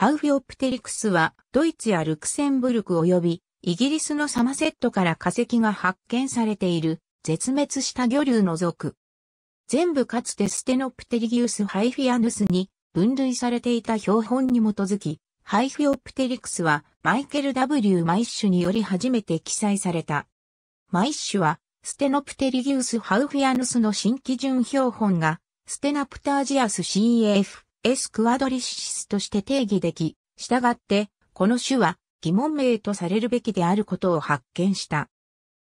ハウフィオプテリクスは、ドイツやルクセンブルク及び、イギリスのサマセットから化石が発見されている、絶滅した魚類の属。全部かつてステノプテリギウス・ハイフィアヌスに分類されていた標本に基づき、ハイフィオプテリクスはマイケル W. マイッシュにより初めて記載された。マイッシュは、ステノプテリギウス・ハウフィアヌスの新基準標本が、ステナプタージアス CF エスクワドリシスとして定義でき、したがって、この種は疑問名とされるべきであることを発見した。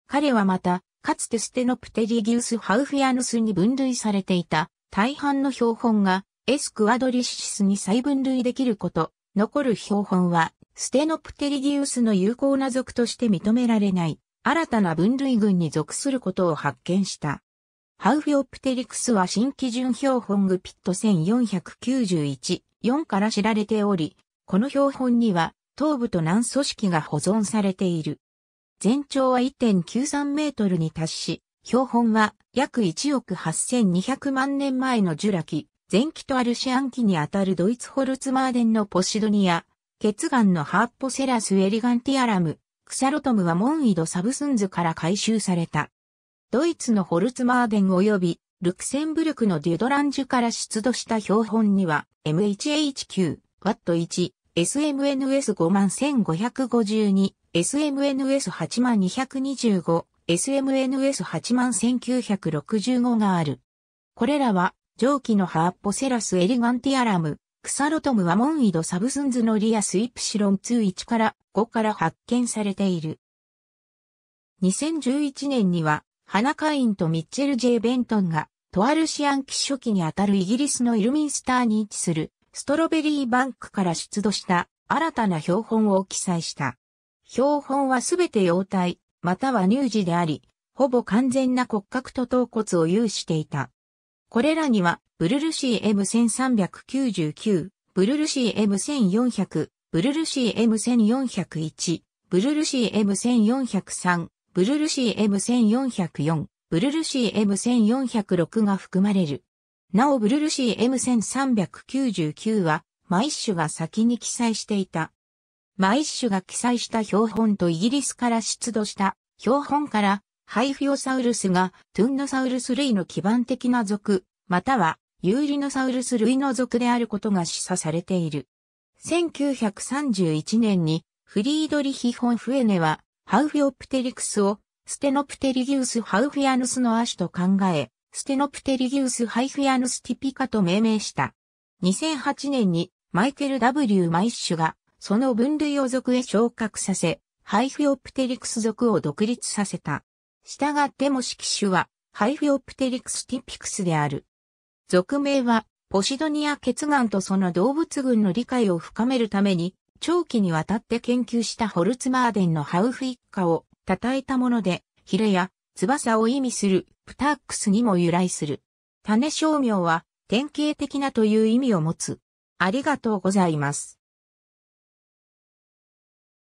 彼はまた、かつてステノプテリギウス・ハウフィアヌスに分類されていた大半の標本がエスクワドリシスに再分類できること、残る標本はステノプテリギウスの有効な属として認められない新たな分類群に属することを発見した。ハウフィオプテリクスは新基準標本グピット1491、4から知られており、この標本には頭部と軟組織が保存されている。全長は1.93メートルに達し、標本は約1億8200万年前のジュラ紀、前期とアルシアン期にあたるドイツホルツマーデンのポシドニア、血眼のハーポセラスエリガンティアラム、クサロトムはモンイドサブスンズから回収された。ドイツのホルツマーデン及びルクセンブルクのデュドランジュから出土した標本には MHHQ、W1、SMNS51552、SMNS8225、SMNS8965 がある。これらは、蒸気のハーポセラスエリガンティアラム、クサロトムワモンイドサブスンズのリアスイプシロン21から5から発見されている。2011年にはハナ・カインとミッチェル・ジェイ・ベントンが、とあるシアン期初期にあたるイギリスのイルミンスターに位置する、ストロベリーバンクから出土した新たな標本を記載した。標本はすべて幼体、または乳児であり、ほぼ完全な骨格と頭骨を有していた。これらには、ブルルシ CM1399、ブルルシエ m 1 4 0 0ブルルシ CM1401、ブルルシ CM1403、ブルルシー m 1 4 0 4ブルルシー m 1 4 0 6が含まれる。なおブルルシー m 1 3 9 9は、マイッシュが先に記載していた。マイッシュが記載した標本とイギリスから出土した標本から、ハイフィオサウルスがトゥンノサウルス類の基盤的な属、またはユーリノサウルス類の属であることが示唆されている。1931年にフリードリヒ・ホンフエネはハウフィオプテリクスを、ステノプテリギウス・ハウフィアヌスの亜種と考え、ステノプテリギウス・ハイフィアヌス・ティピカと命名した。2008年にマイケル W・ マイッシュがその分類を属へ昇格させ、ハイフィオプテリクス属を独立させた。従っても色種はハイフィオプテリクス・ティピクスである。属名はポシドニア血眼とその動物群の理解を深めるために長期にわたって研究したホルツマーデンのハウフ一家を称えたもので、ヒレや翼を意味するプタークスにも由来する。種商名は典型的なという意味を持つ。ありがとうございます。